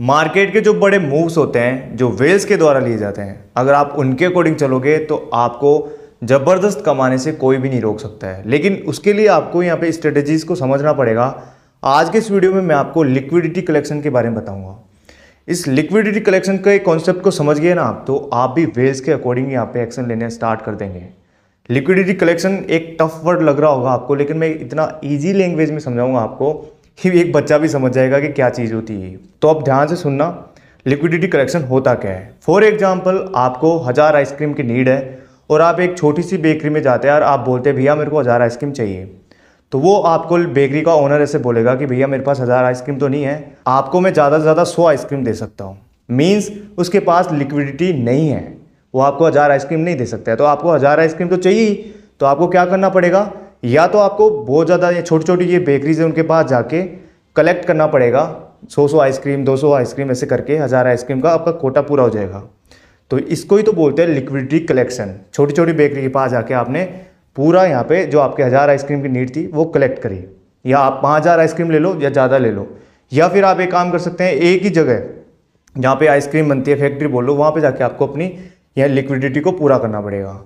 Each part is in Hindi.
मार्केट के जो बड़े मूव्स होते हैं जो वेल्स के द्वारा लिए जाते हैं अगर आप उनके अकॉर्डिंग चलोगे तो आपको ज़बरदस्त कमाने से कोई भी नहीं रोक सकता है लेकिन उसके लिए आपको यहाँ पे स्ट्रेटेजीज को समझना पड़ेगा आज के इस वीडियो में मैं आपको लिक्विडिटी कलेक्शन के बारे में बताऊँगा इस लिक्विडिटी कलेक्शन के कॉन्सेप्ट को समझ गए ना आप तो आप भी वेल्स के अकॉर्डिंग यहाँ पे एक्शन लेने स्टार्ट कर देंगे लिक्विडिटी कलेक्शन एक टफ वर्ड लग रहा होगा आपको लेकिन मैं इतना ईजी लैंग्वेज में समझाऊंगा आपको कि एक बच्चा भी समझ जाएगा कि क्या चीज़ होती है तो अब ध्यान से सुनना लिक्विडिटी करेक्शन होता क्या है फॉर एग्जाम्पल आपको हज़ार आइसक्रीम की नीड है और आप एक छोटी सी बेकरी में जाते हैं और आप बोलते हैं भैया मेरे को हज़ार आइसक्रीम चाहिए तो वो आपको बेकरी का ओनर ऐसे बोलेगा कि भैया मेरे पास हज़ार आइसक्रीम तो नहीं है आपको मैं ज़्यादा से ज़्यादा सौ आइसक्रीम दे सकता हूँ मीन्स उसके पास लिक्विडिटी नहीं है वो आपको हज़ार आइसक्रीम नहीं दे सकता है तो आपको हज़ार आइसक्रीम तो चाहिए तो आपको क्या करना पड़ेगा या तो आपको बहुत ज़्यादा ये छोटी छोटी ये बेकरीज है उनके पास जाके कलेक्ट करना पड़ेगा सौ सौ आइसक्रीम दो सौ आइसक्रीम ऐसे करके हज़ार आइसक्रीम का आपका कोटा पूरा हो जाएगा तो इसको ही तो बोलते हैं लिक्विडिटी कलेक्शन छोटी छोटी बेकरी के पास जाके आपने पूरा यहाँ पे जो आपके हज़ार आइसक्रीम की नीड थी वो कलेक्ट करी या आप पाँच हज़ार आइसक्रीम ले लो या ज़्यादा ले लो या फिर आप एक काम कर सकते हैं एक ही जगह जहाँ पे आइसक्रीम बनती है फैक्ट्री बोलो वहाँ पे जाके आपको अपनी यह लिक्विडिटी को पूरा करना पड़ेगा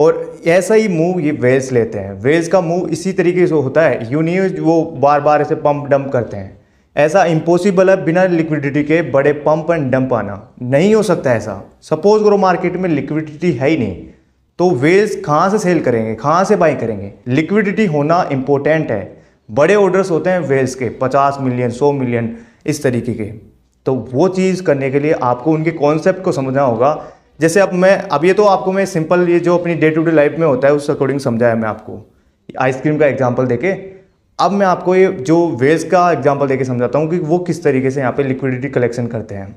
और ऐसा ही मूव ये वेल्स लेते हैं वेल्स का मूव इसी तरीके से होता है यूनियो वो बार बार ऐसे पंप डंप करते हैं ऐसा इम्पॉसिबल है बिना लिक्विडिटी के बड़े पंप एंड डंप आना नहीं हो सकता ऐसा सपोज करो मार्केट में लिक्विडिटी है ही नहीं तो वेल्स कहाँ से सेल करेंगे कहाँ से बाई करेंगे लिक्विडिटी होना इम्पोर्टेंट है बड़े ऑर्डर्स होते हैं वेल्स के पचास मिलियन सौ मिलियन इस तरीके के तो वो चीज़ करने के लिए आपको उनके कॉन्सेप्ट को समझना होगा जैसे अब मैं अब ये तो आपको मैं सिंपल ये जो अपनी डे टू डे लाइफ में होता है उस अकॉर्डिंग समझाया मैं आपको आइसक्रीम का एग्जाम्पल देके अब मैं आपको ये जो वेज का एग्जाम्पल देके समझाता हूँ कि वो किस तरीके से यहाँ पे लिक्विडिटी कलेक्शन करते हैं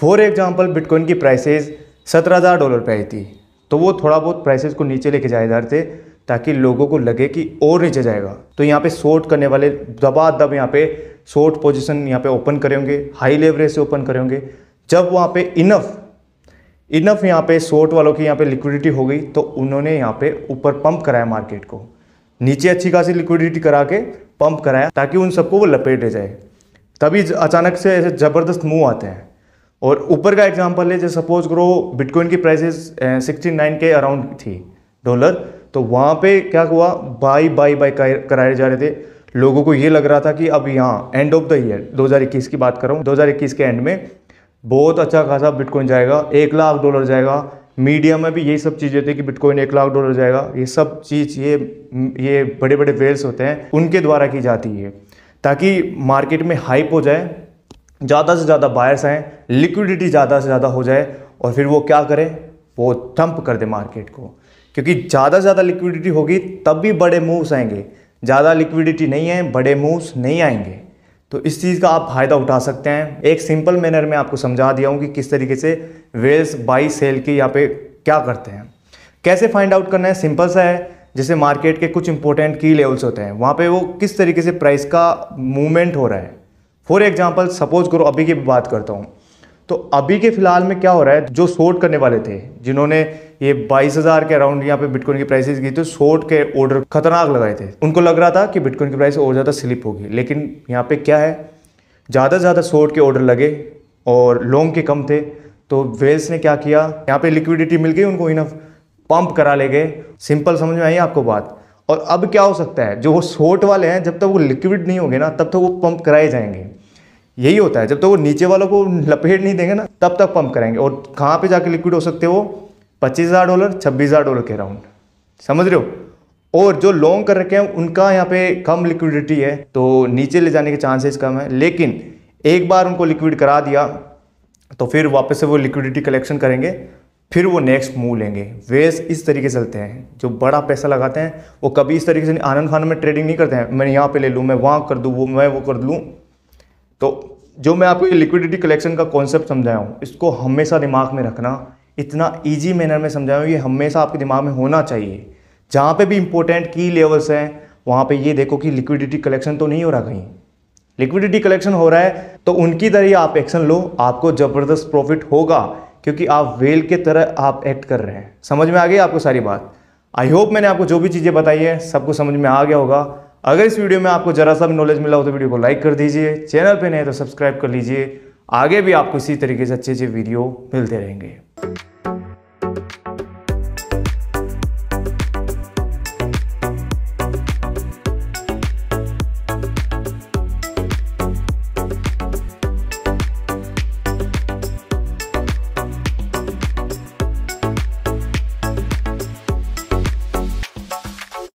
फॉर एग्जाम्पल बिटकॉइन की प्राइसेज सत्रह हज़ार डॉलर पर आई थी तो वो थोड़ा बहुत प्राइसेज को नीचे लेके जाए जा रहे थे ताकि लोगों को लगे कि और नीचे जाएगा तो यहाँ पे शॉर्ट करने वाले दबा दब यहाँ पे शॉर्ट पोजीशन यहाँ पे ओपन करेंगे हाई लेवरेज से ओपन करेंगे जब वहाँ पे इनफ इनफ यहाँ पे शॉर्ट वालों की यहाँ पे लिक्विडिटी हो गई तो उन्होंने यहाँ पे ऊपर पंप कराया मार्केट को नीचे अच्छी खासी लिक्विडिटी करा के पंप कराया ताकि उन सबको वो लपेटे जाए तभी अचानक से ऐसे ज़बरदस्त मूव आते हैं और ऊपर का एग्जाम्पल है जैसे सपोज करो बिटकॉइन की प्राइसेस सिक्सटी नाइन के अराउंड थी डॉलर तो वहाँ पे क्या हुआ बाई बाई बाई कराए जा रहे थे लोगों को ये लग रहा था कि अब यहाँ एंड ऑफ द ईयर 2021 की बात करूँ 2021 के एंड में बहुत अच्छा खासा बिटकॉइन जाएगा एक लाख डॉलर जाएगा मीडिया में भी यही सब चीज़ें थी कि बिटकॉइन एक लाख डॉलर जाएगा ये सब चीज़ ये ये बड़े बड़े वेल्स होते हैं उनके द्वारा की जाती है ताकि मार्केट में हाइप हो जाए ज़्यादा से ज़्यादा बायर्स आएँ लिक्विडिटी ज़्यादा से ज़्यादा हो जाए और फिर वो क्या करें वो डंप कर दे मार्केट को क्योंकि ज़्यादा से ज़्यादा लिक्विडिटी होगी तब भी बड़े मूव्स आएंगे ज़्यादा लिक्विडिटी नहीं है बड़े मूव्स नहीं आएंगे तो इस चीज़ का आप फ़ायदा उठा सकते हैं एक सिंपल मैनर में आपको समझा दिया हूँ कि किस तरीके से वेल्स बाई सेल की यहाँ पे क्या करते हैं कैसे फाइंड आउट करना है सिंपल सा है जैसे मार्केट के कुछ इंपॉर्टेंट की लेवल्स होते हैं वहाँ पे वो किस तरीके से प्राइस का मूवमेंट हो रहा है फॉर एग्जाम्पल सपोज करो अभी की बात करता हूँ तो अभी के फिलहाल में क्या हो रहा है जो शॉर्ट करने वाले थे जिन्होंने ये बाईस हज़ार के अराउंड यहाँ पे बिटकॉइन की प्राइसेस गई थी शॉर्ट के ऑर्डर खतरनाक लगाए थे उनको लग रहा था कि बिटकॉइन की प्राइस और ज़्यादा स्लिप होगी लेकिन यहाँ पे क्या है ज़्यादा से ज़्यादा शॉर्ट के ऑर्डर लगे और लॉन्ग के कम थे तो वेल्स ने क्या किया यहाँ पर लिक्विडिटी मिल गई उनको इनफ पम्प करा ले गए सिंपल समझ में आई आपको बात और अब क्या हो सकता है जो वो शॉर्ट वाले हैं जब तक वो लिक्विड नहीं होंगे ना तब तक वो पंप कराए जाएंगे यही होता है जब तक तो वो नीचे वालों को लपेट नहीं देंगे ना तब तक पंप करेंगे और कहाँ पे जाके लिक्विड हो सकते हो पच्चीस हज़ार डॉलर छब्बीस हज़ार डॉलर के अराउंड समझ रहे हो और जो लॉन्ग कर रखे हैं उनका यहाँ पे कम लिक्विडिटी है तो नीचे ले जाने के चांसेस कम है लेकिन एक बार उनको लिक्विड करा दिया तो फिर वापस से वो लिक्विडिटी कलेक्शन करेंगे फिर वो नेक्स्ट मूव लेंगे वेस इस तरीके से चलते हैं जो बड़ा पैसा लगाते हैं वो कभी इस तरीके से आनंद खान में ट्रेडिंग नहीं करते हैं मैं यहाँ पे ले लूँ मैं वहाँ कर दूँ वो मैं वो कर लूँ तो जो मैं आपको ये लिक्विडिटी कलेक्शन का कॉन्सेप्ट समझाया हूँ इसको हमेशा दिमाग में रखना इतना ईजी मैनर में समझाया हूँ ये हमेशा आपके दिमाग में होना चाहिए जहाँ पे भी इंपॉर्टेंट की लेवल्स हैं वहाँ पे ये देखो कि लिक्विडिटी कलेक्शन तो नहीं हो रहा कहीं लिक्विडिटी कलेक्शन हो रहा है तो उनकी तरह ही आप एक्शन लो आपको ज़बरदस्त प्रॉफिट होगा क्योंकि आप वेल के तरह आप एक्ट कर रहे हैं समझ में आ गई आपको सारी बात आई होप मैंने आपको जो भी चीज़ें बताई है सबको समझ में आ गया होगा अगर इस वीडियो में आपको जरा सा भी नॉलेज मिला हो तो वीडियो को लाइक कर दीजिए चैनल पर नहीं तो सब्सक्राइब कर लीजिए आगे भी आपको इसी तरीके से अच्छे अच्छे वीडियो मिलते रहेंगे